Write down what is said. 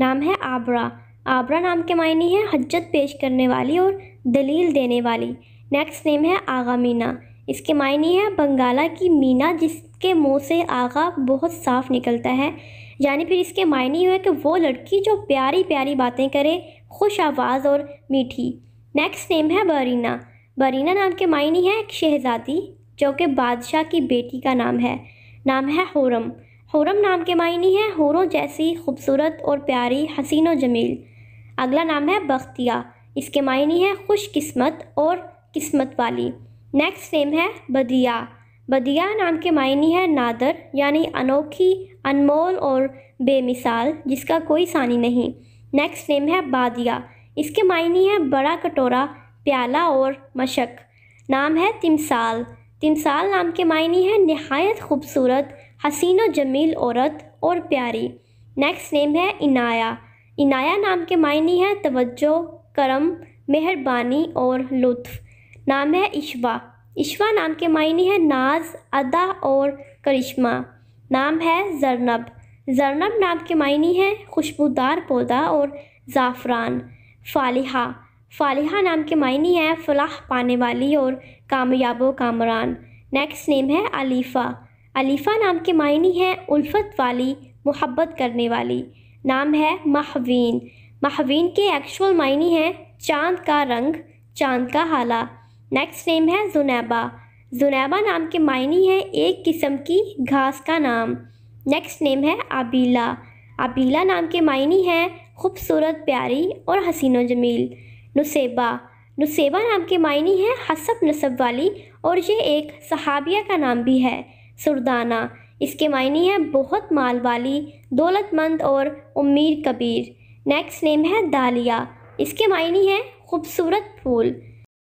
नाम है आबरा आबरा नाम के मायने हैं हजत पेश करने वाली और दलील देने वाली नेक्स्ट नेम है आगा मीना इसके मायने हैं बंगाला की मीना जिसके मुंह से आगा बहुत साफ निकलता है यानी फिर इसके मायने हुए कि वो लड़की जो प्यारी प्यारी बातें करे खुश आवाज़ और मीठी नेक्स्ट नेम है बरीना बरीना नाम के मायने है एक शहज़ादी जो कि बादशाह की बेटी का नाम है नाम है हुरम हुरम नाम के मायने हैं हुरों जैसी खूबसूरत और प्यारी हसीन व जमील अगला नाम है बख्तिया इसके मायने हैं खुशकिस्मत और किस्मत वाली नेक्स्ट नेम है बदिया बदिया नाम के मायने है नादर यानी अनोखी अनमोल और बेमिसाल जिसका कोई सानी नहीं नेक्स्ट नेम है बादिया इसके मायने है बड़ा कटोरा प्याला और मशक नाम है तिमसाल तिमसाल नाम के मायने है नहायत खूबसूरत हसीनो जमील औरत और प्यारी नेक्स्ट नेम है इनाया इनाया नाम के मायने हैं तवज्जो करम मेहरबानी और लुत्फ़ नाम है इशवा इशवा नाम के मायने हैं नाज अदा और करिश्मा नाम है जरनब जरनब नाम के मायने हैं खुशबूदार पौधा और ज़ाफ़रान फालिहा फालिहा नाम के मायने हैं फलाह पाने वाली और कामयाबो कामरान नेक्स्ट नेम है अलीफ़ा अलीफ़ा नाम के मायने हैं उल्फत वाली मोहब्बत करने वाली नाम है महवीन महवीन के एक्चुअल मायने हैं चांद का रंग चांद का हाला नेक्स्ट नेम है जुनेबा जुनेबा नाम के मायने हैं एक किस्म की घास का नाम नेक्स्ट नेम है आबीला आबीला नाम के मायने हैं खूबसूरत प्यारी और हसीनो जमील नुसेबा नुसेबा नाम के मायने हैं हसब नसब वाली और ये एक सहाबिया का नाम भी है सुरदाना इसके मायने हैं बहुत माल वाली दौलतमंद और उम्मीर कबीर नेक्स्ट नेम है दालिया इसके मायने हैं खूबसूरत फूल